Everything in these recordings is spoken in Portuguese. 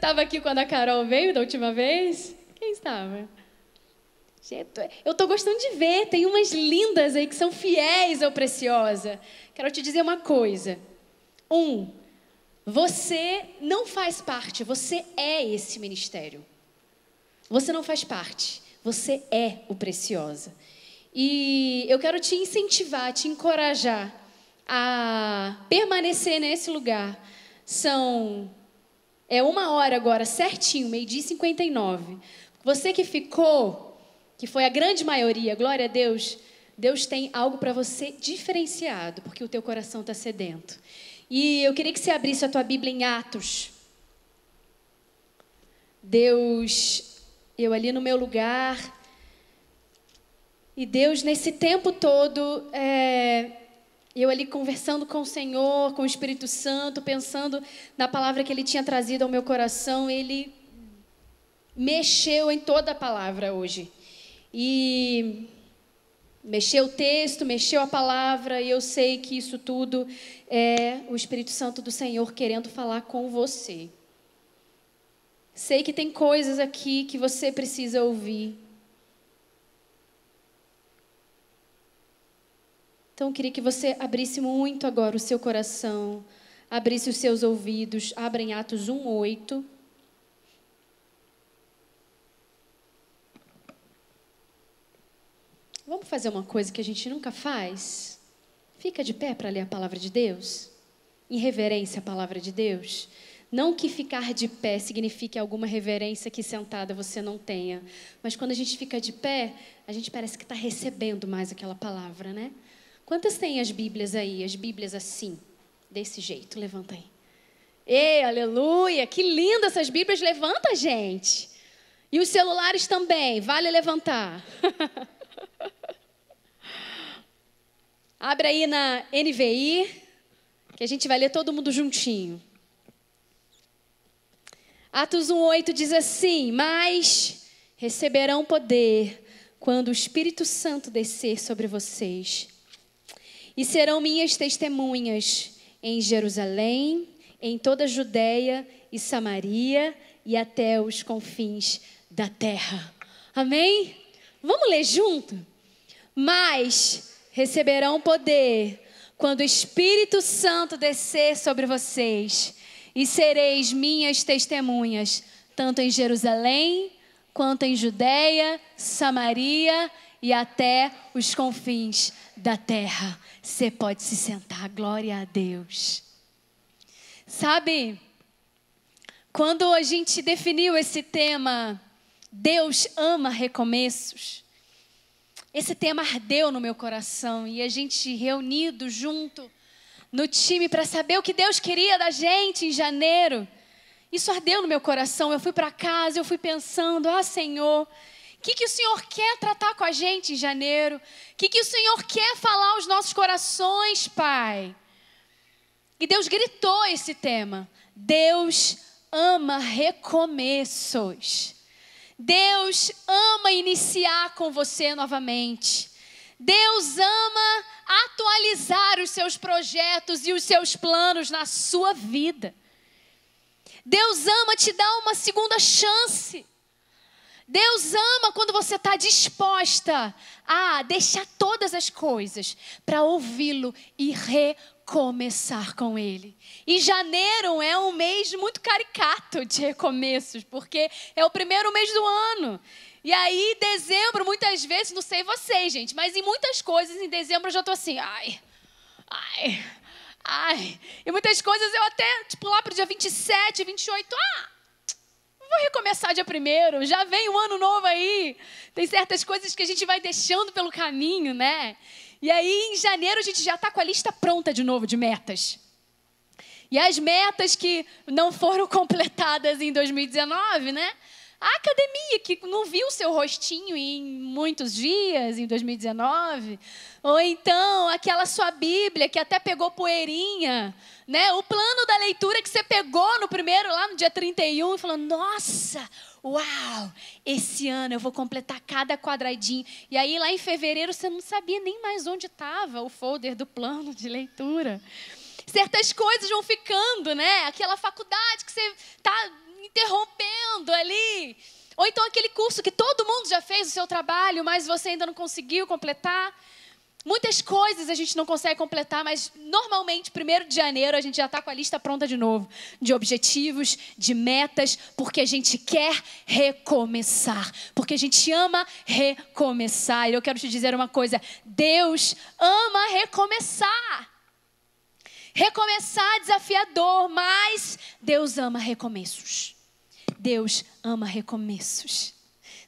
estava aqui quando a Carol veio da última vez? Quem estava? É- eu estou gostando de ver, tem umas lindas aí que são fiéis ao Preciosa. Quero te dizer uma coisa. Um, você não faz parte, você é esse ministério. Você não faz parte, você é o Preciosa. E eu quero te incentivar, te encorajar a permanecer nesse lugar. São é uma hora agora, certinho, meio-dia e 59. Você que ficou, que foi a grande maioria, glória a Deus, Deus tem algo para você diferenciado, porque o teu coração está sedento. E eu queria que você abrisse a tua Bíblia em Atos. Deus, eu ali no meu lugar. E Deus, nesse tempo todo, é, eu ali conversando com o Senhor, com o Espírito Santo, pensando na palavra que ele tinha trazido ao meu coração, ele mexeu em toda a palavra hoje. E mexeu o texto, mexeu a palavra, e eu sei que isso tudo é o Espírito Santo do Senhor querendo falar com você. Sei que tem coisas aqui que você precisa ouvir. Então, eu queria que você abrisse muito agora o seu coração, abrisse os seus ouvidos, abra em Atos 1, 8. Vamos fazer uma coisa que a gente nunca faz? Fica de pé para ler a palavra de Deus? Em reverência à palavra de Deus? Não que ficar de pé signifique alguma reverência que sentada você não tenha, mas quando a gente fica de pé, a gente parece que está recebendo mais aquela palavra, né? Quantas têm as Bíblias aí? As Bíblias assim, desse jeito. Levanta aí. Ei, aleluia! Que linda essas Bíblias. Levanta, gente. E os celulares também. Vale levantar. Abre aí na NVI, que a gente vai ler todo mundo juntinho. Atos 1,8 diz assim: Mas receberão poder quando o Espírito Santo descer sobre vocês e serão minhas testemunhas em Jerusalém, em toda a Judéia e Samaria e até os confins da terra. Amém? Vamos ler junto? Mas receberão poder quando o Espírito Santo descer sobre vocês, e sereis minhas testemunhas, tanto em Jerusalém, quanto em Judéia, Samaria e até os confins da terra. Você pode se sentar, glória a Deus. Sabe, quando a gente definiu esse tema, Deus ama recomeços, esse tema ardeu no meu coração e a gente reunido junto no time para saber o que Deus queria da gente em janeiro. Isso ardeu no meu coração. Eu fui para casa, eu fui pensando: ah, Senhor, o que, que o Senhor quer tratar com a gente em janeiro? O que, que o Senhor quer falar aos nossos corações, Pai? E Deus gritou esse tema. Deus ama recomeços. Deus ama iniciar com você novamente. Deus ama atualizar os seus projetos e os seus planos na sua vida. Deus ama te dar uma segunda chance. Deus ama quando você está disposta a deixar todas as coisas para ouvi-lo e recomeçar com Ele. E janeiro é um mês muito caricato de recomeços, porque é o primeiro mês do ano. E aí, dezembro, muitas vezes, não sei vocês, gente, mas em muitas coisas, em dezembro eu já estou assim, ai, ai, ai. E muitas coisas eu até, tipo, lá pro dia 27, 28, ah! começar dia primeiro, já vem o um ano novo aí. Tem certas coisas que a gente vai deixando pelo caminho, né? E aí, em janeiro, a gente já está com a lista pronta de novo de metas. E as metas que não foram completadas em 2019, né? A academia, que não viu o seu rostinho em muitos dias, em 2019. Ou então aquela sua Bíblia que até pegou poeirinha. Né? O plano da leitura que você pegou no primeiro, lá no dia 31, e falou: Nossa, Uau! Esse ano eu vou completar cada quadradinho. E aí, lá em fevereiro, você não sabia nem mais onde estava o folder do plano de leitura. Certas coisas vão ficando, né? Aquela faculdade que você tá interrompendo ali. Ou então aquele curso que todo mundo já fez o seu trabalho, mas você ainda não conseguiu completar. Muitas coisas a gente não consegue completar, mas normalmente, primeiro de janeiro, a gente já está com a lista pronta de novo, de objetivos, de metas, porque a gente quer recomeçar, porque a gente ama recomeçar. E eu quero te dizer uma coisa: Deus ama recomeçar. Recomeçar é desafiador, mas Deus ama recomeços. Deus ama recomeços.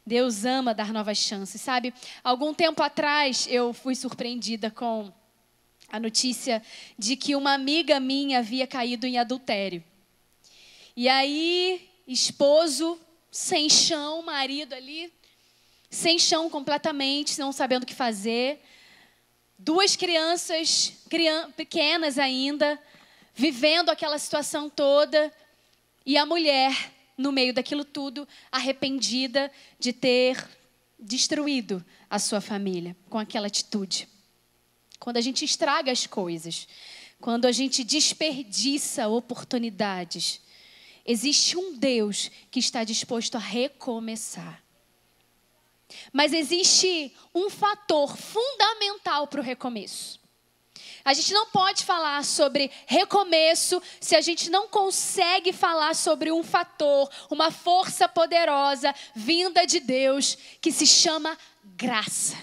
Deus ama dar novas chances, sabe? Algum tempo atrás eu fui surpreendida com a notícia de que uma amiga minha havia caído em adultério. E aí, esposo sem chão, marido ali sem chão completamente, não sabendo o que fazer. Duas crianças crian pequenas ainda, vivendo aquela situação toda, e a mulher no meio daquilo tudo, arrependida de ter destruído a sua família com aquela atitude. Quando a gente estraga as coisas, quando a gente desperdiça oportunidades, existe um Deus que está disposto a recomeçar. Mas existe um fator fundamental para o recomeço. A gente não pode falar sobre recomeço se a gente não consegue falar sobre um fator, uma força poderosa vinda de Deus que se chama graça.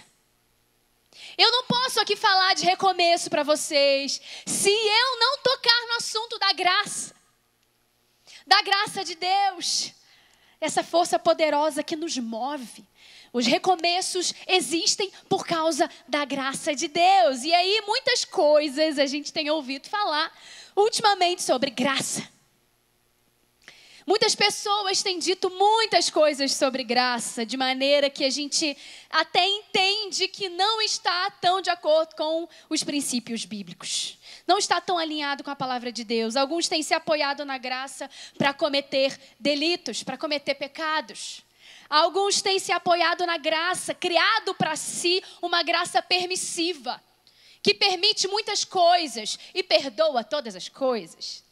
Eu não posso aqui falar de recomeço para vocês se eu não tocar no assunto da graça. Da graça de Deus. Essa força poderosa que nos move. Os recomeços existem por causa da graça de Deus. E aí, muitas coisas a gente tem ouvido falar ultimamente sobre graça. Muitas pessoas têm dito muitas coisas sobre graça, de maneira que a gente até entende que não está tão de acordo com os princípios bíblicos. Não está tão alinhado com a palavra de Deus. Alguns têm se apoiado na graça para cometer delitos, para cometer pecados. Alguns têm se apoiado na graça, criado para si uma graça permissiva, que permite muitas coisas e perdoa todas as coisas.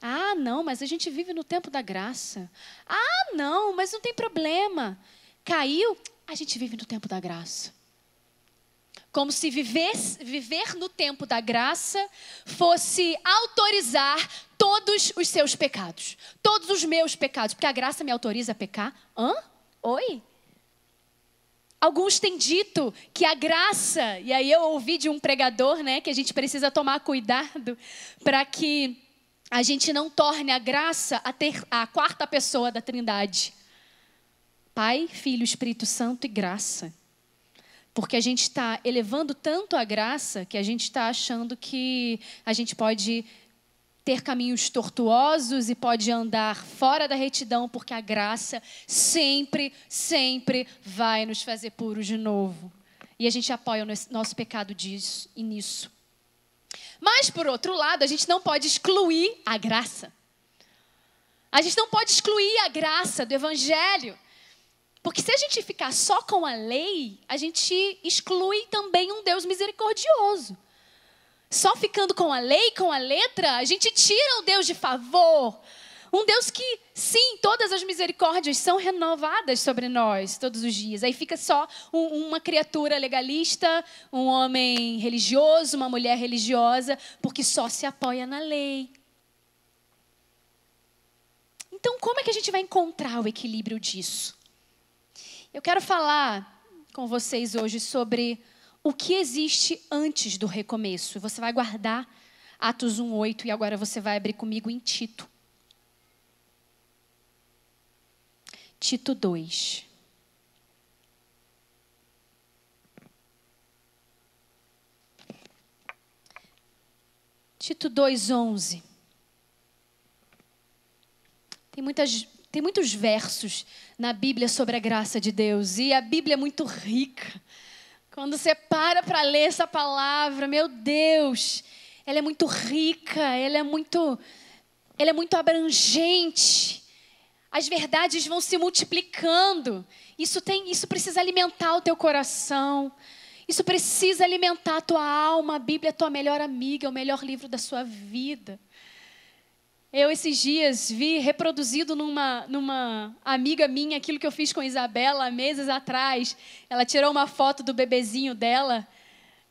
Ah, não, mas a gente vive no tempo da graça. Ah, não, mas não tem problema. Caiu, a gente vive no tempo da graça. Como se viver, viver no tempo da graça fosse autorizar todos os seus pecados, todos os meus pecados, porque a graça me autoriza a pecar? Hã? Oi? Alguns têm dito que a graça, e aí eu ouvi de um pregador, né, que a gente precisa tomar cuidado para que a gente não torne a graça a, ter, a quarta pessoa da Trindade. Pai, Filho, Espírito Santo e graça. Porque a gente está elevando tanto a graça que a gente está achando que a gente pode ter caminhos tortuosos e pode andar fora da retidão, porque a graça sempre, sempre vai nos fazer puros de novo. E a gente apoia o nosso pecado disso e nisso. Mas, por outro lado, a gente não pode excluir a graça. A gente não pode excluir a graça do Evangelho. Porque se a gente ficar só com a lei, a gente exclui também um Deus misericordioso. Só ficando com a lei, com a letra, a gente tira o Deus de favor. Um Deus que, sim, todas as misericórdias são renovadas sobre nós todos os dias. Aí fica só um, uma criatura legalista, um homem religioso, uma mulher religiosa, porque só se apoia na lei. Então, como é que a gente vai encontrar o equilíbrio disso? Eu quero falar com vocês hoje sobre o que existe antes do recomeço. Você vai guardar Atos 1:8 e agora você vai abrir comigo em Tito. Tito 2. Tito 2:11. Tem muitas tem muitos versos na Bíblia sobre a graça de Deus. E a Bíblia é muito rica. Quando você para para ler essa palavra, meu Deus, ela é muito rica, ela é muito, ela é muito abrangente. As verdades vão se multiplicando. Isso tem, isso precisa alimentar o teu coração. Isso precisa alimentar a tua alma. A Bíblia é a tua melhor amiga, é o melhor livro da sua vida. Eu, esses dias, vi reproduzido numa, numa amiga minha aquilo que eu fiz com Isabela há meses atrás. Ela tirou uma foto do bebezinho dela,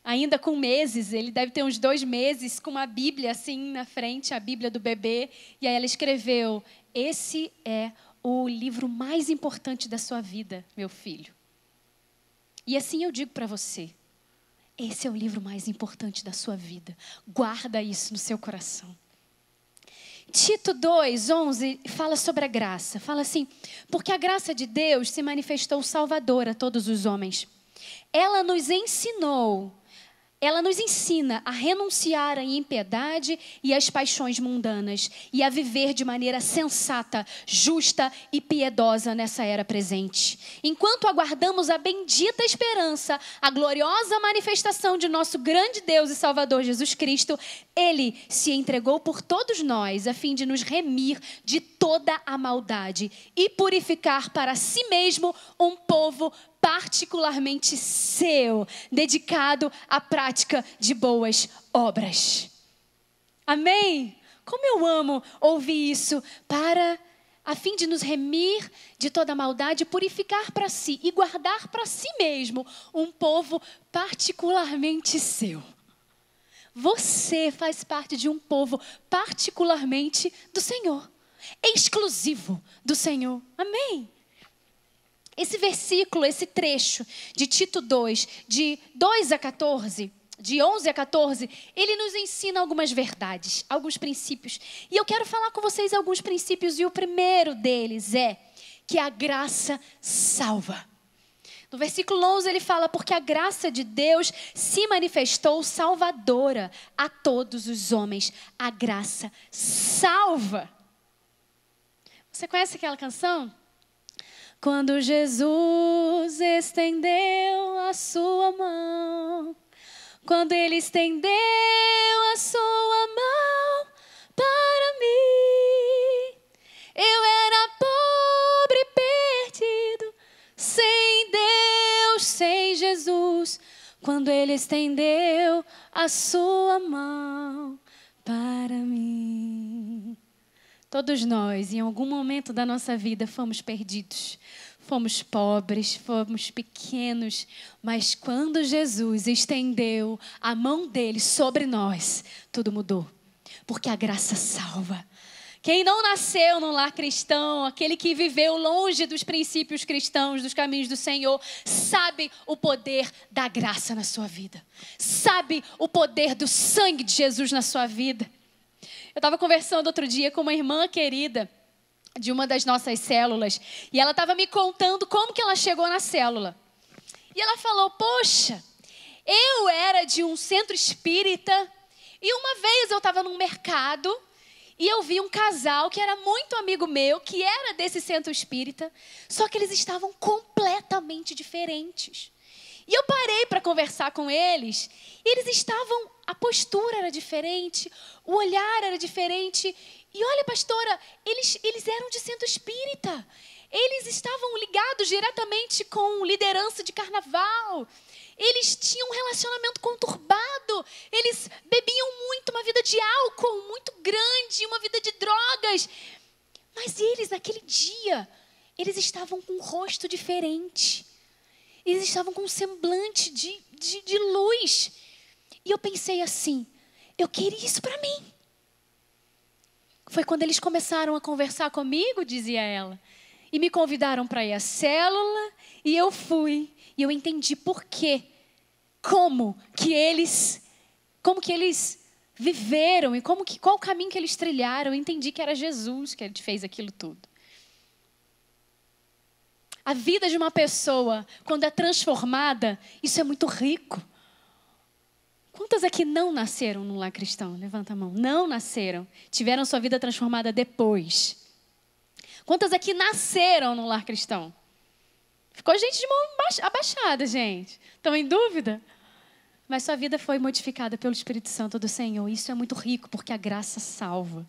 ainda com meses, ele deve ter uns dois meses, com uma Bíblia assim na frente, a Bíblia do bebê. E aí ela escreveu: Esse é o livro mais importante da sua vida, meu filho. E assim eu digo para você: Esse é o livro mais importante da sua vida. Guarda isso no seu coração. Tito 2, 11 fala sobre a graça. Fala assim: porque a graça de Deus se manifestou salvadora a todos os homens. Ela nos ensinou ela nos ensina a renunciar à impiedade e às paixões mundanas e a viver de maneira sensata, justa e piedosa nessa era presente. Enquanto aguardamos a bendita esperança, a gloriosa manifestação de nosso grande Deus e Salvador Jesus Cristo, ele se entregou por todos nós a fim de nos remir de toda a maldade e purificar para si mesmo um povo particularmente seu, dedicado à prática de boas obras. Amém? Como eu amo ouvir isso para a fim de nos remir de toda maldade, purificar para si e guardar para si mesmo um povo particularmente seu. Você faz parte de um povo particularmente do Senhor, exclusivo do Senhor. Amém? Esse versículo, esse trecho de Tito 2, de 2 a 14, de 11 a 14, ele nos ensina algumas verdades, alguns princípios. E eu quero falar com vocês alguns princípios, e o primeiro deles é que a graça salva. No versículo 11 ele fala: Porque a graça de Deus se manifestou salvadora a todos os homens. A graça salva. Você conhece aquela canção? Quando Jesus estendeu a sua mão, quando ele estendeu a sua mão para mim, eu era pobre, perdido, sem Deus, sem Jesus. Quando ele estendeu a sua mão para mim. Todos nós, em algum momento da nossa vida, fomos perdidos Fomos pobres, fomos pequenos, mas quando Jesus estendeu a mão dele sobre nós, tudo mudou. Porque a graça salva. Quem não nasceu num lar cristão, aquele que viveu longe dos princípios cristãos, dos caminhos do Senhor, sabe o poder da graça na sua vida. Sabe o poder do sangue de Jesus na sua vida. Eu estava conversando outro dia com uma irmã querida de uma das nossas células e ela estava me contando como que ela chegou na célula. E ela falou: Poxa, eu era de um centro espírita e uma vez eu estava num mercado e eu vi um casal que era muito amigo meu, que era desse centro espírita, só que eles estavam completamente diferentes. E eu parei para conversar com eles, e eles estavam, a postura era diferente, o olhar era diferente. E olha, pastora, eles, eles eram de centro espírita. Eles estavam ligados diretamente com liderança de carnaval. Eles tinham um relacionamento conturbado. Eles bebiam muito, uma vida de álcool muito grande, uma vida de drogas. Mas eles, naquele dia, eles estavam com um rosto diferente eles estavam com um semblante de, de, de luz. E eu pensei assim: eu queria isso para mim. Foi quando eles começaram a conversar comigo, dizia ela. E me convidaram para ir à célula, e eu fui. E eu entendi por quê. Como que eles. Como que eles viveram e como que, qual o caminho que eles trilharam. Eu entendi que era Jesus que fez aquilo tudo. A vida de uma pessoa, quando é transformada, isso é muito rico. Quantas aqui não nasceram num lar cristão? Levanta a mão. Não nasceram. Tiveram sua vida transformada depois. Quantas aqui nasceram num lar cristão? Ficou gente de mão abaixada, gente. Estão em dúvida? Mas sua vida foi modificada pelo Espírito Santo do Senhor. Isso é muito rico, porque a graça salva.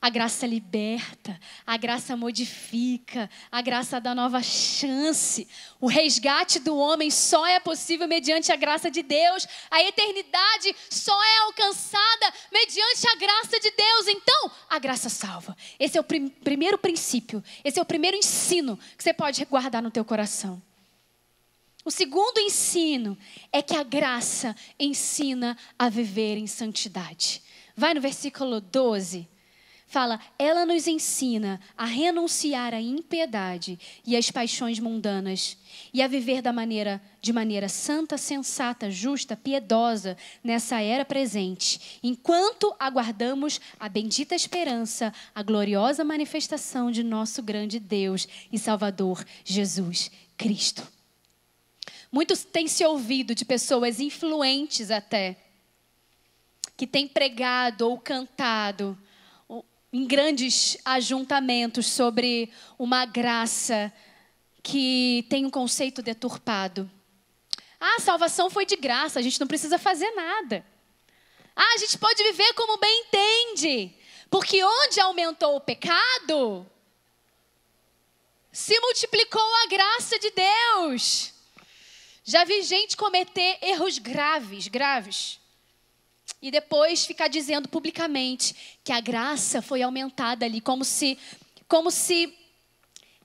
A graça liberta, a graça modifica, a graça dá nova chance. O resgate do homem só é possível mediante a graça de Deus. A eternidade só é alcançada mediante a graça de Deus. Então, a graça salva. Esse é o prim primeiro princípio, esse é o primeiro ensino que você pode guardar no teu coração. O segundo ensino é que a graça ensina a viver em santidade. Vai no versículo 12 fala: ela nos ensina a renunciar à impiedade e às paixões mundanas e a viver da maneira, de maneira santa, sensata, justa, piedosa nessa era presente, enquanto aguardamos a bendita esperança, a gloriosa manifestação de nosso grande Deus e Salvador Jesus Cristo. Muito tem se ouvido de pessoas influentes até que têm pregado ou cantado em grandes ajuntamentos sobre uma graça que tem um conceito deturpado. Ah, a salvação foi de graça, a gente não precisa fazer nada. Ah, a gente pode viver como bem entende, porque onde aumentou o pecado, se multiplicou a graça de Deus. Já vi gente cometer erros graves, graves e depois ficar dizendo publicamente que a graça foi aumentada ali, como se, como se,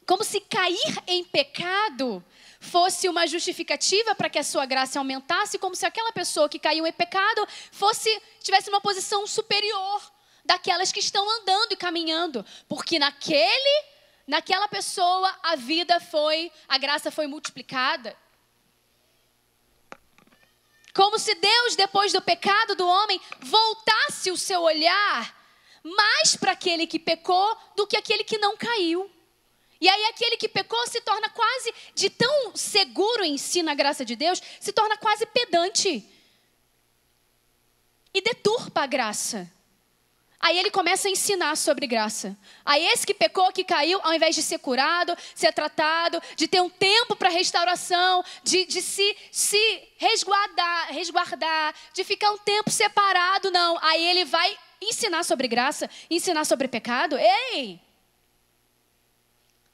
como se cair em pecado fosse uma justificativa para que a sua graça aumentasse, como se aquela pessoa que caiu em pecado fosse tivesse uma posição superior daquelas que estão andando e caminhando, porque naquele, naquela pessoa a vida foi, a graça foi multiplicada. Como se Deus, depois do pecado do homem, voltasse o seu olhar mais para aquele que pecou do que aquele que não caiu. E aí aquele que pecou se torna quase de tão seguro em si na graça de Deus, se torna quase pedante. E deturpa a graça. Aí ele começa a ensinar sobre graça. Aí esse que pecou, que caiu, ao invés de ser curado, ser tratado, de ter um tempo para restauração, de, de se, se resguardar, resguardar, de ficar um tempo separado, não. Aí ele vai ensinar sobre graça, ensinar sobre pecado. Ei!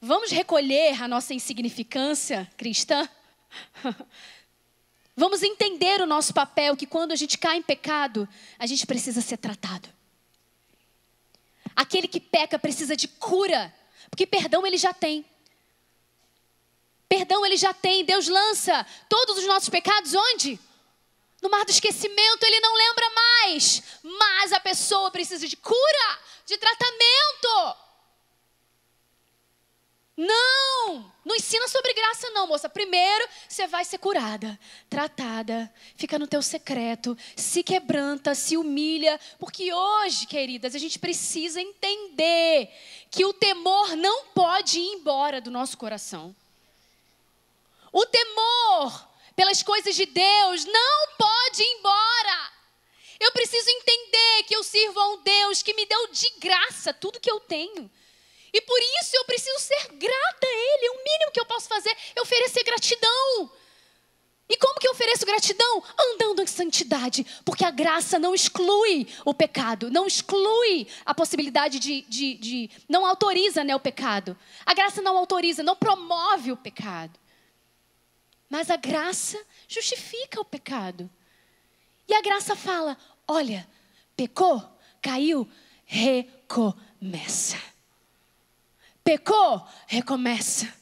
Vamos recolher a nossa insignificância cristã? Vamos entender o nosso papel, que quando a gente cai em pecado, a gente precisa ser tratado. Aquele que peca precisa de cura, porque perdão ele já tem. Perdão ele já tem. Deus lança todos os nossos pecados onde? No mar do esquecimento, ele não lembra mais. Mas a pessoa precisa de cura, de tratamento. Não! Não ensina sobre graça, não, moça. Primeiro você vai ser curada, tratada, fica no teu secreto, se quebranta, se humilha. Porque hoje, queridas, a gente precisa entender que o temor não pode ir embora do nosso coração. O temor pelas coisas de Deus não pode ir embora. Eu preciso entender que eu sirvo a um Deus que me deu de graça tudo que eu tenho. E por isso eu preciso ser grata a Ele. O mínimo que eu posso fazer é oferecer gratidão. E como que eu ofereço gratidão? Andando em santidade, porque a graça não exclui o pecado, não exclui a possibilidade de. de, de não autoriza né, o pecado. A graça não autoriza, não promove o pecado. Mas a graça justifica o pecado. E a graça fala: olha, pecou, caiu, recomeça. Pecou? Recomeça.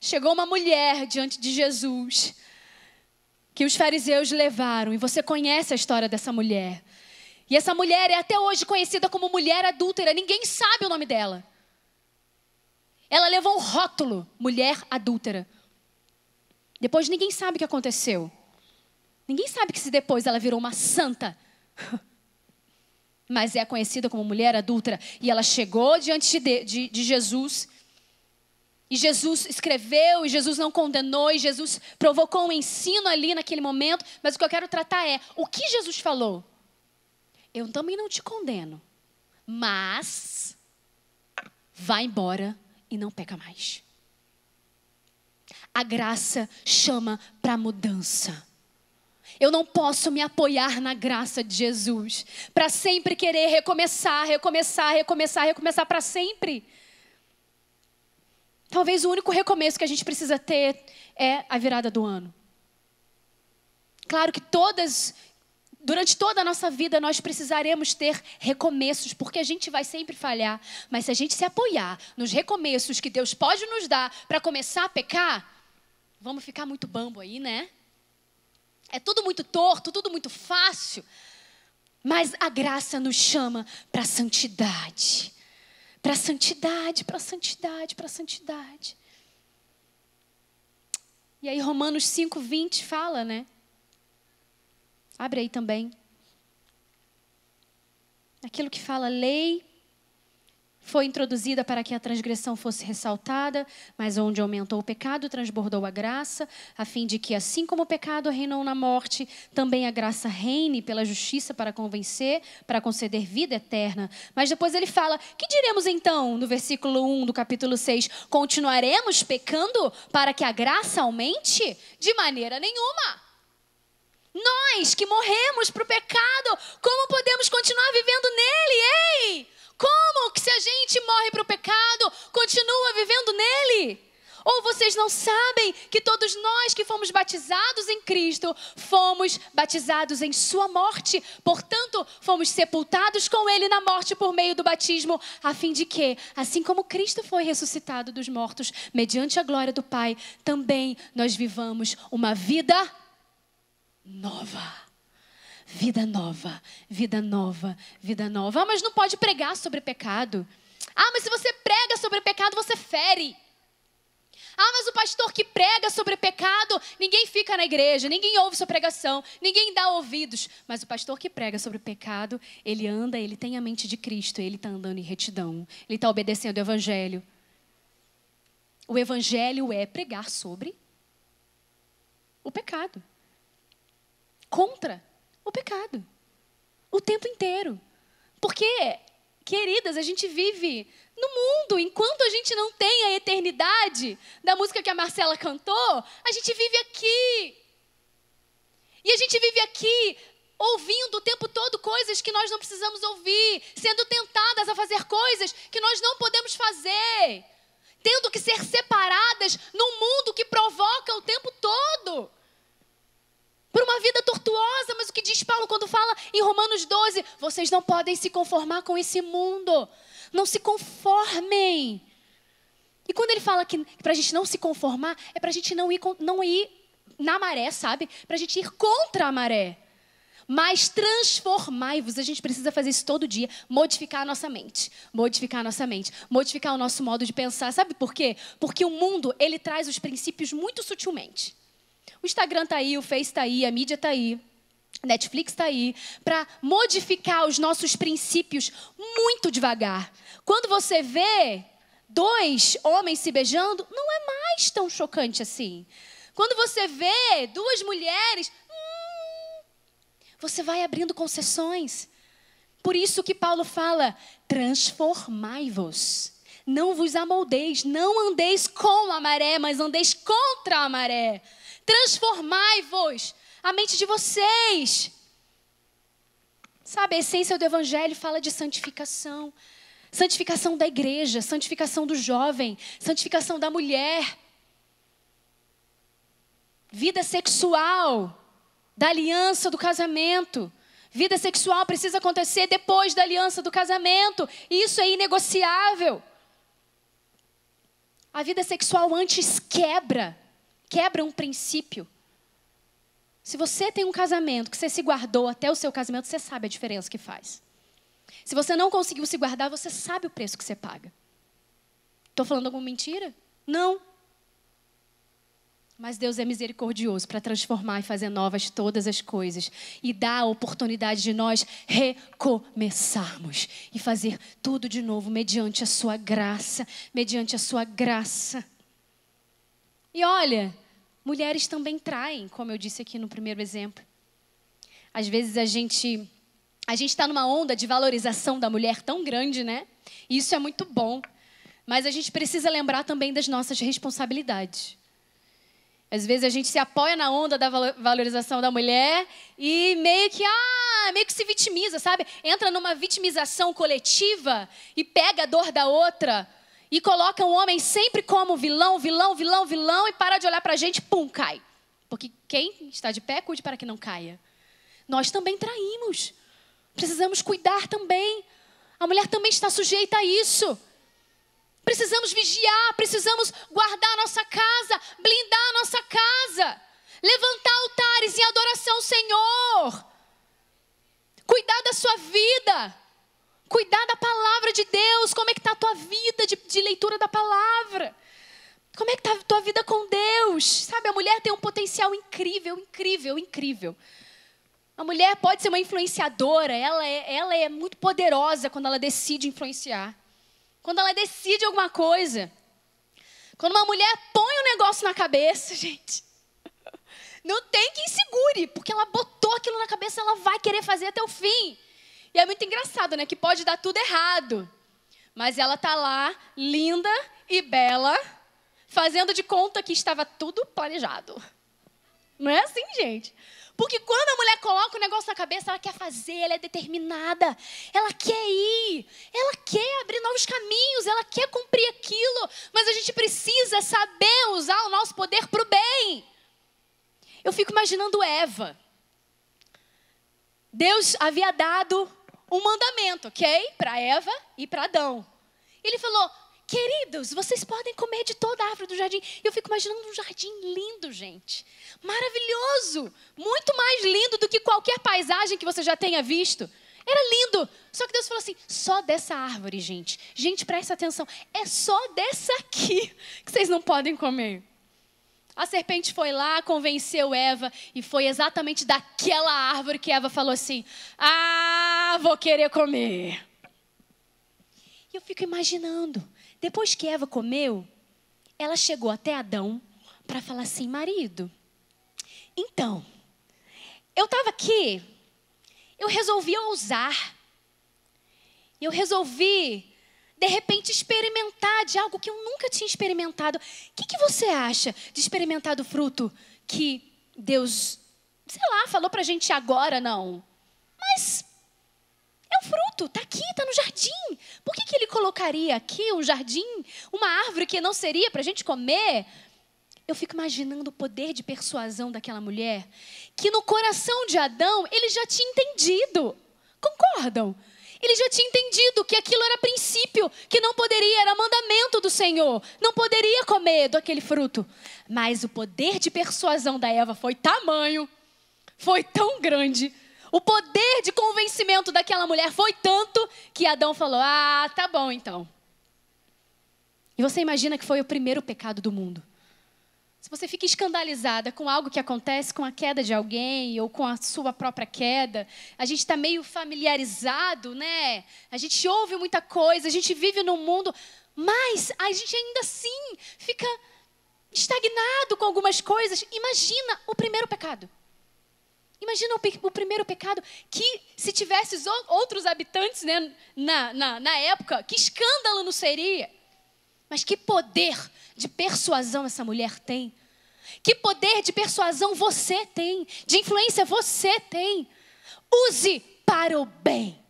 Chegou uma mulher diante de Jesus que os fariseus levaram, e você conhece a história dessa mulher. E essa mulher é até hoje conhecida como mulher adúltera, ninguém sabe o nome dela. Ela levou o rótulo mulher adúltera. Depois ninguém sabe o que aconteceu. Ninguém sabe que se depois ela virou uma santa. Mas é conhecida como mulher adúltera. E ela chegou diante de, de, de Jesus e Jesus escreveu, e Jesus não condenou, e Jesus provocou um ensino ali naquele momento. Mas o que eu quero tratar é o que Jesus falou. Eu também não te condeno, mas vá embora e não peca mais. A graça chama para mudança. Eu não posso me apoiar na graça de Jesus para sempre querer recomeçar, recomeçar, recomeçar, recomeçar para sempre. Talvez o único recomeço que a gente precisa ter é a virada do ano. Claro que todas, durante toda a nossa vida, nós precisaremos ter recomeços, porque a gente vai sempre falhar. Mas se a gente se apoiar nos recomeços que Deus pode nos dar para começar a pecar, vamos ficar muito bambo aí, né? É tudo muito torto, tudo muito fácil. Mas a graça nos chama para a santidade para a santidade, para a santidade, para a santidade. E aí Romanos 5:20 fala, né? Abre aí também. Aquilo que fala lei foi introduzida para que a transgressão fosse ressaltada, mas onde aumentou o pecado, transbordou a graça, a fim de que, assim como o pecado reinou na morte, também a graça reine pela justiça para convencer, para conceder vida eterna. Mas depois ele fala: que diremos então, no versículo 1 do capítulo 6? Continuaremos pecando para que a graça aumente? De maneira nenhuma! Nós que morremos para o pecado, como podemos continuar vivendo nele? Ei! Como que se a gente morre para o pecado, continua vivendo nele? Ou vocês não sabem que todos nós que fomos batizados em Cristo, fomos batizados em Sua morte, portanto, fomos sepultados com Ele na morte por meio do batismo, a fim de que, assim como Cristo foi ressuscitado dos mortos, mediante a glória do Pai, também nós vivamos uma vida nova vida nova, vida nova, vida nova. Ah, mas não pode pregar sobre pecado. Ah, mas se você prega sobre pecado, você fere. Ah, mas o pastor que prega sobre pecado, ninguém fica na igreja, ninguém ouve sua pregação, ninguém dá ouvidos. Mas o pastor que prega sobre pecado, ele anda, ele tem a mente de Cristo, ele está andando em retidão, ele está obedecendo o Evangelho. O Evangelho é pregar sobre o pecado contra o pecado. O tempo inteiro. Porque, queridas, a gente vive no mundo, enquanto a gente não tem a eternidade da música que a Marcela cantou, a gente vive aqui. E a gente vive aqui ouvindo o tempo todo coisas que nós não precisamos ouvir, sendo tentadas a fazer coisas que nós não podemos fazer, tendo que ser separadas num mundo que provoca o tempo todo por uma vida tortuosa, mas o que diz Paulo quando fala em Romanos 12? Vocês não podem se conformar com esse mundo. Não se conformem. E quando ele fala que para a gente não se conformar, é para a gente não ir, não ir na maré, sabe? Para a gente ir contra a maré. Mas transformai-vos. A gente precisa fazer isso todo dia. Modificar a nossa mente. Modificar a nossa mente. Modificar o nosso modo de pensar. Sabe por quê? Porque o mundo, ele traz os princípios muito sutilmente. O Instagram está aí, o Face está aí, a mídia está aí. Netflix está aí para modificar os nossos princípios muito devagar. Quando você vê dois homens se beijando, não é mais tão chocante assim. Quando você vê duas mulheres, hum, você vai abrindo concessões. Por isso que Paulo fala: transformai-vos. Não vos amoldeis, não andeis com a maré, mas andeis contra a maré transformai-vos a mente de vocês. Sabe, a essência do Evangelho fala de santificação. Santificação da igreja, santificação do jovem, santificação da mulher. Vida sexual, da aliança do casamento. Vida sexual precisa acontecer depois da aliança do casamento. Isso é inegociável. A vida sexual antes quebra quebra um princípio. Se você tem um casamento que você se guardou até o seu casamento, você sabe a diferença que faz. Se você não conseguiu se guardar, você sabe o preço que você paga. Estou falando alguma mentira? Não. Mas Deus é misericordioso para transformar e fazer novas todas as coisas e dar a oportunidade de nós recomeçarmos e fazer tudo de novo mediante a sua graça, mediante a sua graça. E olha, Mulheres também traem, como eu disse aqui no primeiro exemplo. Às vezes a gente a gente está numa onda de valorização da mulher tão grande, né? E isso é muito bom. Mas a gente precisa lembrar também das nossas responsabilidades. Às vezes a gente se apoia na onda da valorização da mulher e meio que, ah, meio que se vitimiza, sabe? Entra numa vitimização coletiva e pega a dor da outra e coloca um homem sempre como vilão, vilão, vilão, vilão e para de olhar para a gente, pum, cai. Porque quem está de pé, cuide para que não caia. Nós também traímos. Precisamos cuidar também. A mulher também está sujeita a isso. Precisamos vigiar, precisamos guardar nossa casa, blindar nossa casa, levantar altares em adoração ao Senhor, cuidar da sua vida. Cuidar da palavra de Deus, como é que está a tua vida de, de leitura da palavra? Como é que está a tua vida com Deus? Sabe, a mulher tem um potencial incrível, incrível, incrível. A mulher pode ser uma influenciadora, ela é, ela é muito poderosa quando ela decide influenciar. Quando ela decide alguma coisa. Quando uma mulher põe um negócio na cabeça, gente. Não tem quem segure, porque ela botou aquilo na cabeça, ela vai querer fazer até o fim. E é muito engraçado, né? Que pode dar tudo errado. Mas ela tá lá, linda e bela, fazendo de conta que estava tudo planejado. Não é assim, gente? Porque quando a mulher coloca o negócio na cabeça, ela quer fazer, ela é determinada, ela quer ir, ela quer abrir novos caminhos, ela quer cumprir aquilo, mas a gente precisa saber usar o nosso poder para o bem. Eu fico imaginando Eva. Deus havia dado um mandamento, ok? Para Eva e para Adão. Ele falou: Queridos, vocês podem comer de toda a árvore do jardim. Eu fico imaginando um jardim lindo, gente. Maravilhoso. Muito mais lindo do que qualquer paisagem que você já tenha visto. Era lindo. Só que Deus falou assim: só dessa árvore, gente. Gente, presta atenção. É só dessa aqui que vocês não podem comer. A serpente foi lá, convenceu Eva, e foi exatamente daquela árvore que Eva falou assim: Ah, vou querer comer. E eu fico imaginando, depois que Eva comeu, ela chegou até Adão para falar assim: Marido, então, eu estava aqui, eu resolvi ousar, eu resolvi de repente experimentar de algo que eu nunca tinha experimentado. O que, que você acha de experimentar do fruto que Deus, sei lá, falou para a gente agora, não? Mas é um fruto, está aqui, está no jardim. Por que, que ele colocaria aqui um jardim, uma árvore que não seria para a gente comer? Eu fico imaginando o poder de persuasão daquela mulher, que no coração de Adão ele já tinha entendido. Concordam? Ele já tinha entendido que aquilo era princípio, que não poderia, era mandamento do Senhor, não poderia comer daquele fruto. Mas o poder de persuasão da Eva foi tamanho, foi tão grande. O poder de convencimento daquela mulher foi tanto que Adão falou: Ah, tá bom então. E você imagina que foi o primeiro pecado do mundo você fica escandalizada com algo que acontece, com a queda de alguém ou com a sua própria queda, a gente está meio familiarizado, né? A gente ouve muita coisa, a gente vive num mundo, mas a gente ainda assim fica estagnado com algumas coisas. Imagina o primeiro pecado. Imagina o, pe o primeiro pecado que, se tivesse outros habitantes né, na, na, na época, que escândalo não seria? Mas que poder de persuasão essa mulher tem que poder de persuasão você tem, de influência você tem. Use para o bem.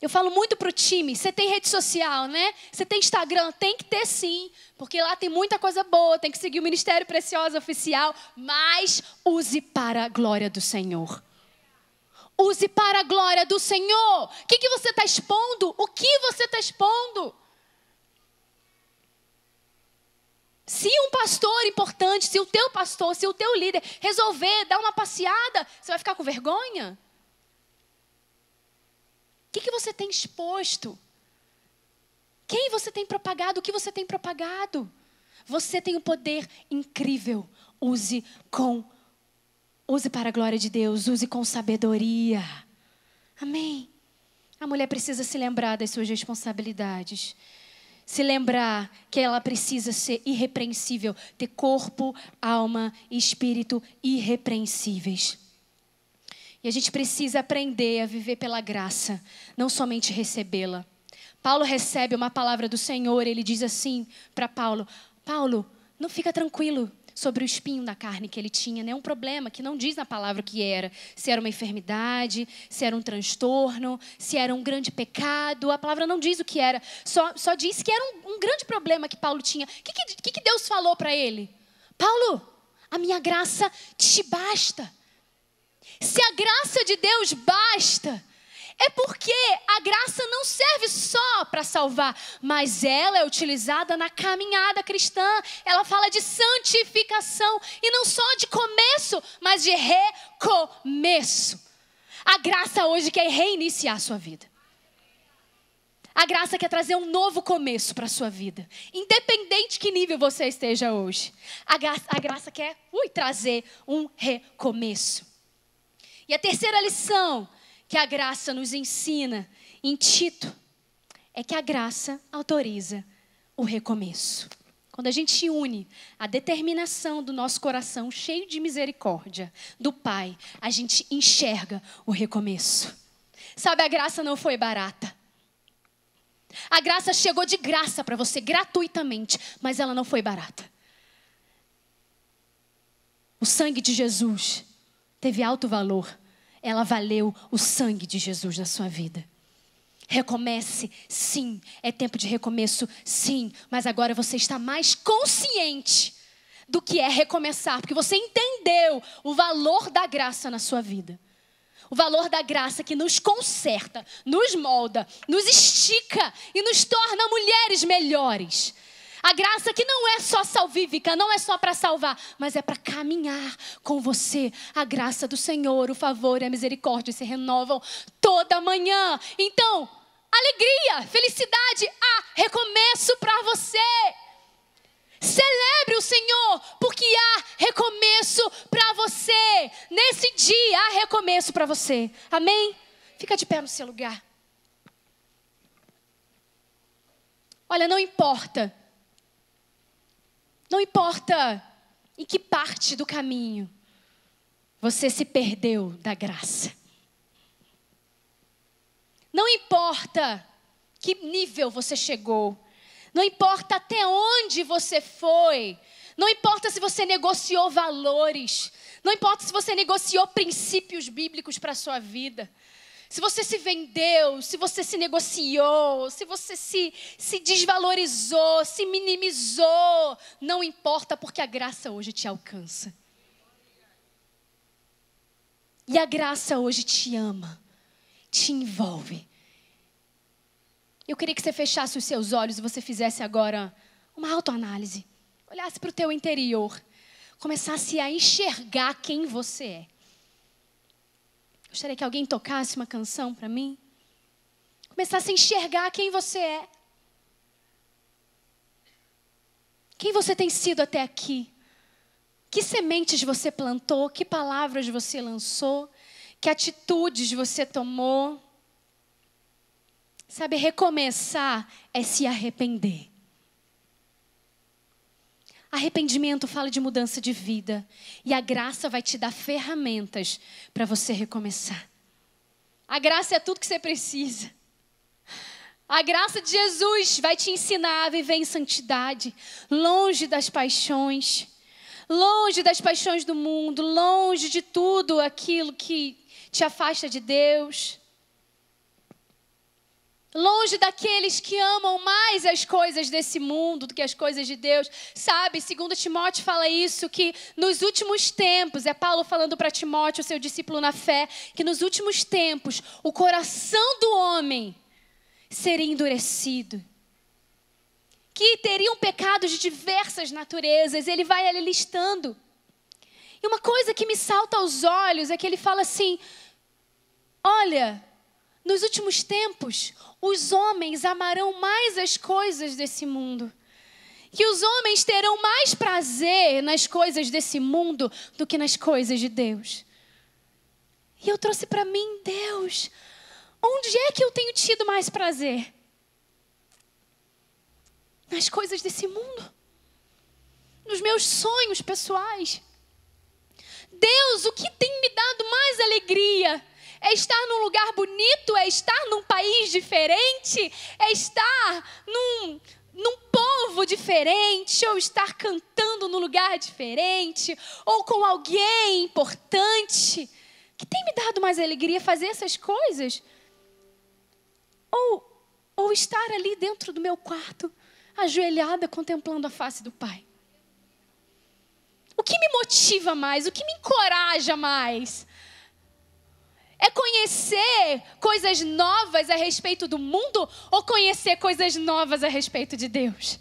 Eu falo muito para o time, você tem rede social, né? Você tem Instagram, tem que ter sim, porque lá tem muita coisa boa, tem que seguir o Ministério precioso Oficial, mas use para a glória do Senhor. Use para a glória do Senhor. O que, que você está expondo? O que você está expondo? Se um pastor importante, se o teu pastor, se o teu líder resolver dar uma passeada, você vai ficar com vergonha? O que, que você tem exposto? Quem você tem propagado? O que você tem propagado? Você tem um poder incrível. Use com use para a glória de Deus, use com sabedoria. Amém. A mulher precisa se lembrar das suas responsabilidades se lembrar que ela precisa ser irrepreensível, ter corpo, alma e espírito irrepreensíveis. E a gente precisa aprender a viver pela graça, não somente recebê-la. Paulo recebe uma palavra do Senhor, ele diz assim para Paulo: Paulo, não fica tranquilo, sobre o espinho da carne que ele tinha, né? Um problema que não diz na palavra o que era, se era uma enfermidade, se era um transtorno, se era um grande pecado. A palavra não diz o que era, só, só diz que era um, um grande problema que Paulo tinha. O que, que, que Deus falou para ele? Paulo, a minha graça te basta. Se a graça de Deus basta, é porque a graça não serve só para salvar, mas ela é utilizada na caminhada cristã. Ela fala de santificação e não só de começo, mas de recomeço. A graça hoje quer reiniciar a sua vida. A graça quer trazer um novo começo para a sua vida. Independente que nível você esteja hoje. A graça, a graça quer ui, trazer um recomeço. E a terceira lição que a graça nos ensina em Tito é que a graça autoriza o recomeço. Quando a gente une a determinação do nosso coração cheio de misericórdia do Pai, a gente enxerga o recomeço. Sabe, a graça não foi barata. A graça chegou de graça para você, gratuitamente, mas ela não foi barata. O sangue de Jesus teve alto valor ela valeu o sangue de Jesus na sua vida. Recomece, sim, é tempo de recomeço, sim, mas agora você está mais consciente do que é recomeçar, porque você entendeu o valor da graça na sua vida. O valor da graça que nos conserta, nos molda, nos estica e nos torna mulheres melhores. A graça que não é só salvífica, não é só para salvar, mas é para caminhar com você. A graça do Senhor, o favor e a misericórdia se renovam toda manhã. Então, alegria, felicidade, há recomeço para você. Celebre o Senhor, porque há recomeço para você. Nesse dia há recomeço para você. Amém? Fica de pé no seu lugar. Olha, não importa não importa em que parte do caminho você se perdeu da graça. Não importa que nível você chegou. Não importa até onde você foi. Não importa se você negociou valores. Não importa se você negociou princípios bíblicos para a sua vida se você se vendeu, se você se negociou, se você se, se desvalorizou, se minimizou, não importa, porque a graça hoje te alcança. E a graça hoje te ama, te envolve. Eu queria que você fechasse os seus olhos e você fizesse agora uma autoanálise. Olhasse para o teu interior. Começasse a enxergar quem você é. Gostaria que alguém tocasse uma canção para mim. Começasse a enxergar quem você é. Quem você tem sido até aqui? Que sementes você plantou? Que palavras você lançou? Que atitudes você tomou? Sabe, recomeçar é se arrepender. Arrependimento fala de mudança de vida. E a graça vai te dar ferramentas para você recomeçar. A graça é tudo que você precisa. A graça de Jesus vai te ensinar a viver em santidade, longe das paixões, longe das paixões do mundo, longe de tudo aquilo que te afasta de Deus longe daqueles que amam mais as coisas desse mundo do que as coisas de Deus. Sabe, segundo Timóteo fala isso que nos últimos tempos, é Paulo falando para Timóteo, seu discípulo na fé, que nos últimos tempos o coração do homem seria endurecido. Que teriam pecados de diversas naturezas, ele vai ali listando. E uma coisa que me salta aos olhos é que ele fala assim: Olha, nos últimos tempos, os homens amarão mais as coisas desse mundo. Que os homens terão mais prazer nas coisas desse mundo do que nas coisas de Deus. E eu trouxe para mim, Deus, onde é que eu tenho tido mais prazer? Nas coisas desse mundo, nos meus sonhos pessoais. Deus, o que tem me dado mais alegria? é estar num lugar bonito, é estar num país diferente, é estar num, num povo diferente, ou estar cantando num lugar diferente, ou com alguém importante. Que tem me dado mais alegria fazer essas coisas? Ou, ou estar ali dentro do meu quarto, ajoelhada, contemplando a face do Pai? O que me motiva mais? O que me encoraja mais? É conhecer coisas novas a respeito do mundo ou conhecer coisas novas a respeito de Deus?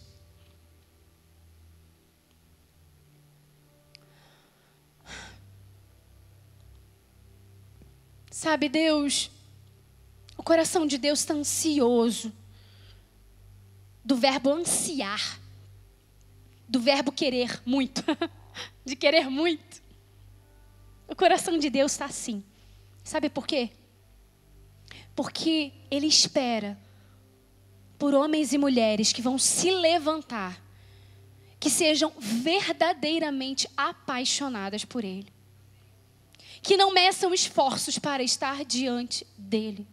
Sabe, Deus, o coração de Deus está ansioso. Do verbo ansiar, do verbo querer muito, de querer muito. O coração de Deus está assim. Sabe por quê? Porque ele espera por homens e mulheres que vão se levantar, que sejam verdadeiramente apaixonadas por ele, que não meçam esforços para estar diante dele.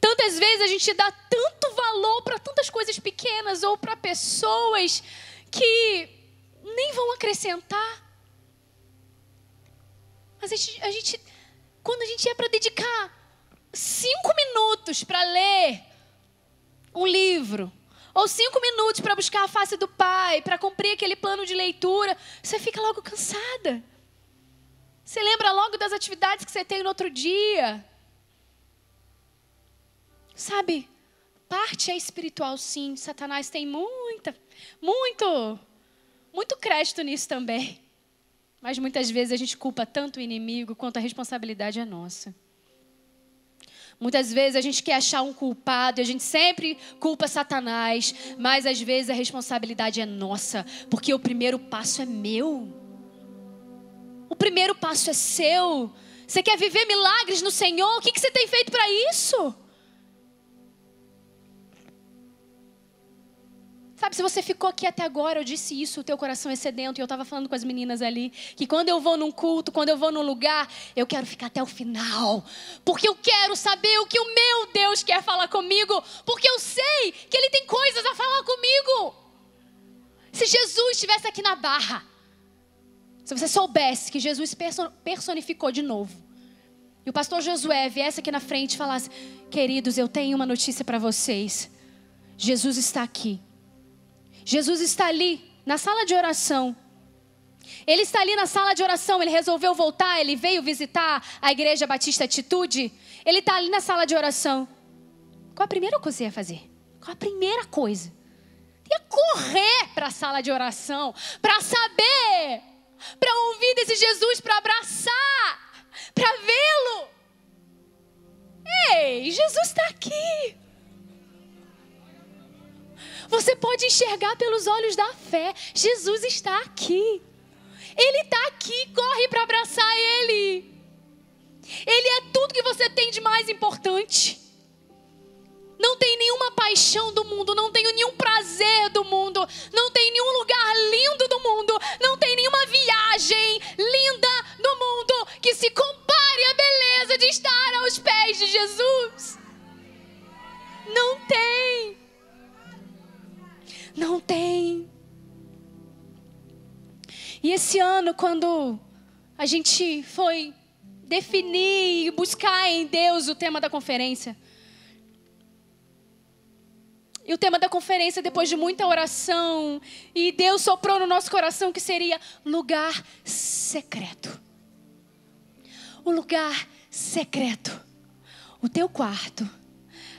Tantas vezes a gente dá tanto valor para tantas coisas pequenas ou para pessoas que nem vão acrescentar. Mas a gente, a gente quando a gente ia para dedicar cinco minutos para ler um livro, ou cinco minutos para buscar a face do Pai, para cumprir aquele plano de leitura, você fica logo cansada. Você lembra logo das atividades que você tem no outro dia. Sabe, parte é espiritual sim, Satanás tem muita, muito, muito crédito nisso também. Mas muitas vezes a gente culpa tanto o inimigo quanto a responsabilidade é nossa. Muitas vezes a gente quer achar um culpado e a gente sempre culpa Satanás, mas às vezes a responsabilidade é nossa, porque o primeiro passo é meu. O primeiro passo é seu. Você quer viver milagres no Senhor? O que, você tem feito para isso? Sabe, se você ficou aqui até agora, eu disse isso, o teu coração é sedento, e eu estava falando com as meninas ali, que quando eu vou num culto, quando eu vou num lugar, eu quero ficar até o final, porque eu quero saber o que o meu Deus quer falar comigo, porque eu sei que Ele tem coisas a falar comigo. Se Jesus estivesse aqui na barra, se você soubesse que Jesus personificou de novo, e o pastor Josué viesse aqui na frente e falasse: Queridos, eu tenho uma notícia para vocês. Jesus está aqui. Jesus está ali na sala de oração. Ele está ali na sala de oração, ele resolveu voltar, ele veio visitar a igreja Batista Atitude. Ele está ali na sala de oração. Qual a primeira coisa que você ia fazer? Qual a primeira coisa? Ia correr para a sala de oração, para saber, para ouvir desse Jesus, para abraçar, para vê-lo. Ei, Jesus está aqui. Você pode enxergar pelos olhos da fé. Jesus está aqui. Ele está aqui. Corre para abraçar ele. Ele é tudo que você tem de mais importante. Não tem nenhuma paixão do mundo, não tenho nenhum prazer do mundo, não tem nenhum lugar lindo do mundo, não tem nenhuma viagem linda do mundo que se compare à beleza de estar aos pés de Jesus. Não tem. Não tem. E esse ano, quando a gente foi definir e buscar em Deus o tema da conferência, e o tema da conferência, depois de muita oração, e Deus soprou no nosso coração que seria lugar secreto. O lugar secreto. O teu quarto,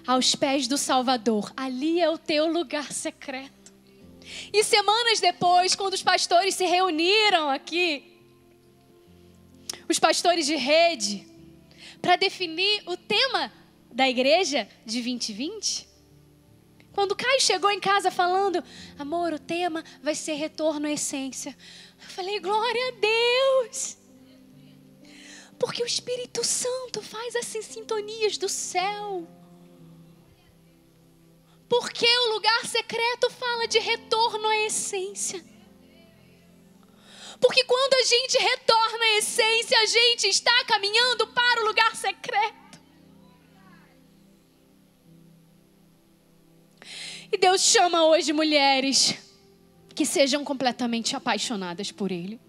aos pés do Salvador. Ali é o teu lugar secreto. E semanas depois, quando os pastores se reuniram aqui, os pastores de rede, para definir o tema da igreja de 2020, quando Caio chegou em casa falando, amor, o tema vai ser retorno à essência. Eu falei, glória a Deus! Porque o Espírito Santo faz essas assim sintonias do céu. Porque o lugar secreto fala de retorno à essência. Porque quando a gente retorna à essência, a gente está caminhando para o lugar secreto. E Deus chama hoje mulheres que sejam completamente apaixonadas por Ele.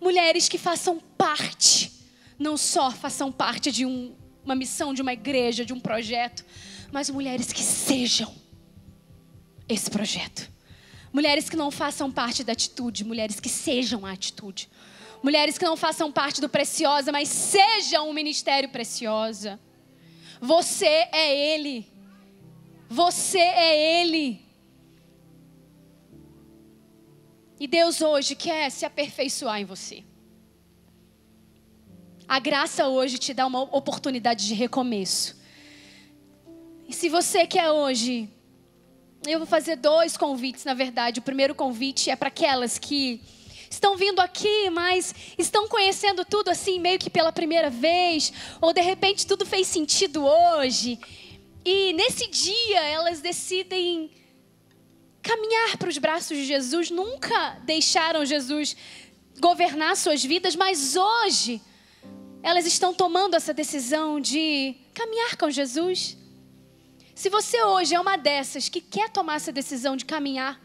Mulheres que façam parte, não só façam parte de um uma missão de uma igreja, de um projeto, mas mulheres que sejam esse projeto. Mulheres que não façam parte da atitude, mulheres que sejam a atitude. Mulheres que não façam parte do preciosa, mas sejam um ministério preciosa. Você é Ele. Você é Ele. E Deus hoje quer se aperfeiçoar em você. A graça hoje te dá uma oportunidade de recomeço. E se você quer hoje, eu vou fazer dois convites, na verdade. O primeiro convite é para aquelas que estão vindo aqui, mas estão conhecendo tudo assim, meio que pela primeira vez, ou de repente tudo fez sentido hoje. E nesse dia elas decidem caminhar para os braços de Jesus, nunca deixaram Jesus governar suas vidas, mas hoje elas estão tomando essa decisão de caminhar com Jesus. Se você hoje é uma dessas que quer tomar essa decisão de caminhar,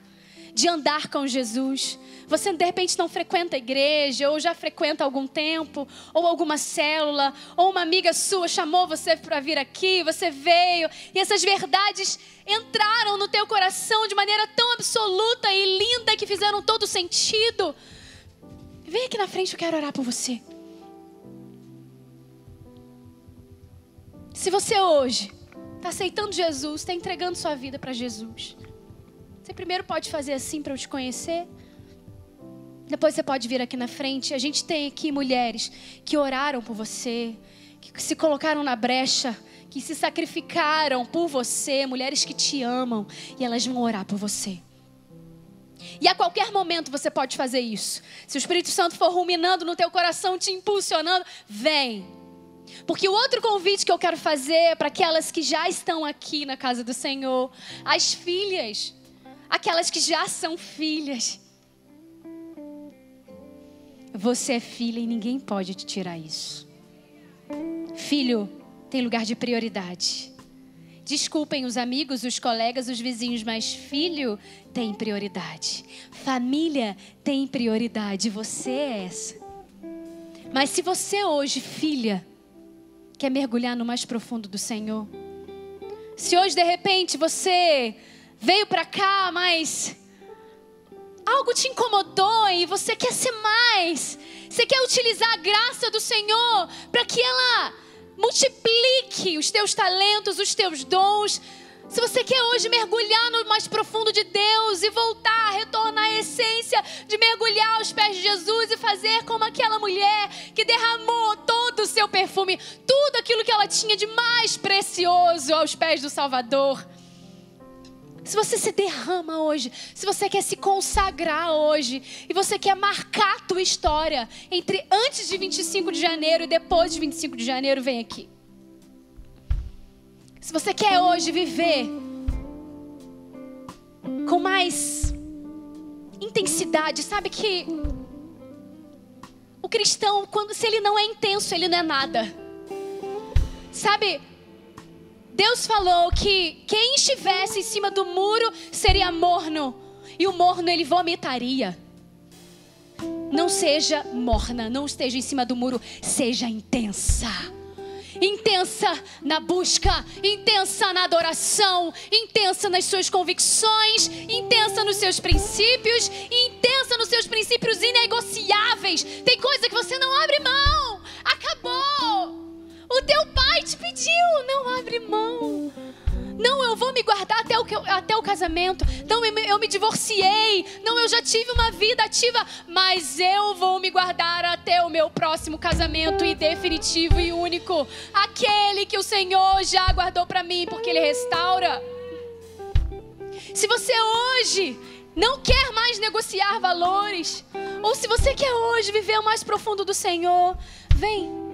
de andar com Jesus, você de repente não frequenta a igreja, ou já frequenta há algum tempo, ou alguma célula, ou uma amiga sua chamou você para vir aqui, você veio, e essas verdades entraram no teu coração de maneira tão absoluta e linda que fizeram todo sentido. Vem aqui na frente, eu quero orar por você. Se você hoje está aceitando Jesus, está entregando sua vida para Jesus, você primeiro pode fazer assim para eu te conhecer. Depois você pode vir aqui na frente. A gente tem aqui mulheres que oraram por você, que se colocaram na brecha, que se sacrificaram por você, mulheres que te amam e elas vão orar por você. E a qualquer momento você pode fazer isso. Se o Espírito Santo for ruminando no teu coração, te impulsionando, vem. Porque o outro convite que eu quero fazer é para aquelas que já estão aqui na casa do Senhor, as filhas, aquelas que já são filhas. Você é filha e ninguém pode te tirar isso. Filho tem lugar de prioridade. Desculpem os amigos, os colegas, os vizinhos, mas filho tem prioridade. Família tem prioridade. Você é essa. Mas se você é hoje, filha, quer mergulhar no mais profundo do Senhor. Se hoje de repente você veio para cá, mas algo te incomodou e você quer ser mais, você quer utilizar a graça do Senhor para que ela multiplique os teus talentos, os teus dons, se você quer hoje mergulhar no mais profundo de Deus e voltar, retornar à essência de mergulhar aos pés de Jesus e fazer como aquela mulher que derramou todo o seu perfume, tudo aquilo que ela tinha de mais precioso aos pés do Salvador. Se você se derrama hoje, se você quer se consagrar hoje e você quer marcar a tua história entre antes de 25 de janeiro e depois de 25 de janeiro, vem aqui. Se você quer hoje viver com mais intensidade, sabe que o cristão, quando se ele não é intenso, ele não é nada. Sabe? Deus falou que quem estivesse em cima do muro seria morno, e o morno ele vomitaria. Não seja morna, não esteja em cima do muro, seja intensa intensa na busca, intensa na adoração, intensa nas suas convicções, intensa nos seus princípios, intensa nos seus princípios inegociáveis. Tem coisa que você não abre mão. Acabou. O teu pai te pediu, não abre mão. Não, eu vou me guardar até o, até o casamento. Não, eu me divorciei. Não, eu já tive uma vida ativa. Mas eu vou me guardar até o meu próximo casamento e definitivo e único. Aquele que o Senhor já guardou para mim, porque Ele restaura. Se você hoje não quer mais negociar valores, ou se você quer hoje viver o mais profundo do Senhor, vem.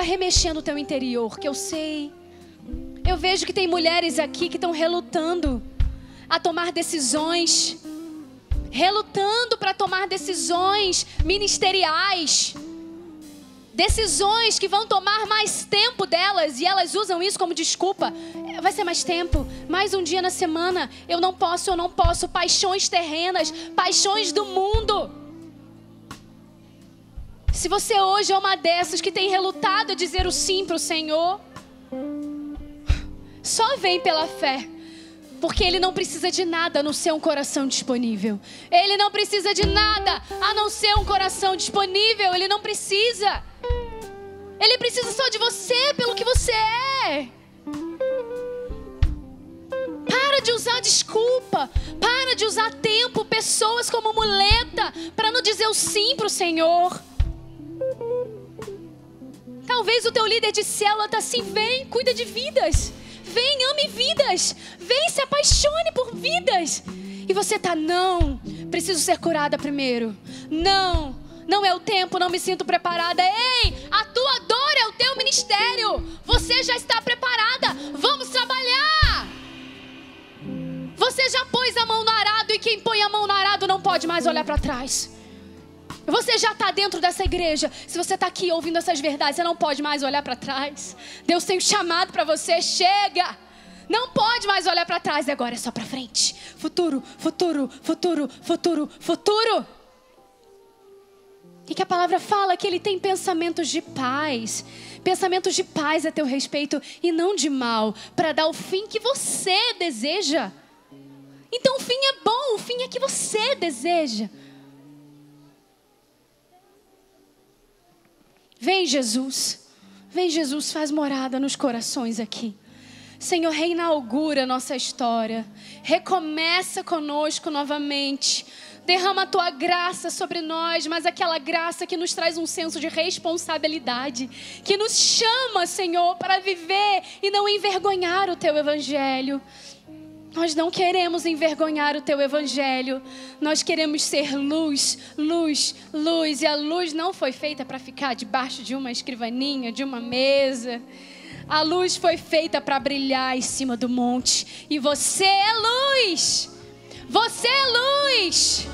está remexendo o teu interior, que eu sei. Eu vejo que tem mulheres aqui que estão relutando a tomar decisões, relutando para tomar decisões ministeriais, decisões que vão tomar mais tempo delas e elas usam isso como desculpa. É, vai ser mais tempo, mais um dia na semana. Eu não posso, eu não posso. Paixões terrenas, paixões do mundo. Se você hoje é uma dessas que tem relutado a dizer o sim para o Senhor, só vem pela fé. Porque Ele não precisa de nada a não ser um coração disponível. Ele não precisa de nada a não ser um coração disponível. Ele não precisa. Ele precisa só de você, pelo que você é. Para de usar desculpa. Para de usar tempo, pessoas como muleta para não dizer o sim para o Senhor. Talvez o teu líder de célula está assim: vem, cuida de vidas. Vem, ame vidas. Vem, se apaixone por vidas. E você tá não, preciso ser curada primeiro. Não, não é o tempo, não me sinto preparada. Ei, a tua dor é o teu ministério. Você já está preparada. Vamos trabalhar. Você já pôs a mão no arado e quem põe a mão no arado não pode mais olhar para trás. Você já está dentro dessa igreja. Se você está aqui ouvindo essas verdades, você não pode mais olhar para trás. Deus tem um chamado para você. Chega! Não pode mais olhar para trás. Agora é só para frente. Futuro, futuro, futuro, futuro, futuro. E que a palavra fala que ele tem pensamentos de paz, pensamentos de paz a teu respeito e não de mal, para dar o fim que você deseja. Então o fim é bom, o fim é que você deseja. Vem, Jesus. Vem, Jesus, faz morada nos corações aqui. Senhor, reinaugura nossa história. Recomeça conosco novamente. Derrama a tua graça sobre nós, mas aquela graça que nos traz um senso de responsabilidade, que nos chama, Senhor, para viver e não envergonhar o teu evangelho. Nós não queremos envergonhar o teu evangelho. Nós queremos ser luz, luz, luz. E a luz não foi feita para ficar debaixo de uma escrivaninha, de uma mesa. A luz foi feita para brilhar em cima do monte. E você é luz. Você é luz.